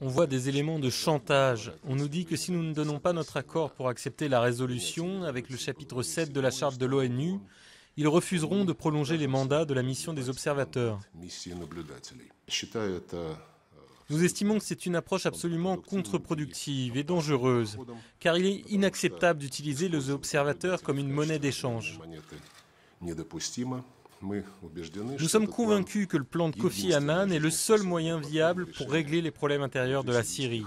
On voit des éléments de chantage. On nous dit que si nous ne donnons pas notre accord pour accepter la résolution avec le chapitre 7 de la charte de l'ONU, ils refuseront de prolonger les mandats de la mission des observateurs. Э, nous estimons que c'est une approche absolument contre-productive et dangereuse, car il est inacceptable d'utiliser les observateurs comme une monnaie d'échange. Nous sommes convaincus que le plan de Kofi Annan est le seul moyen viable pour régler les problèmes intérieurs de la Syrie.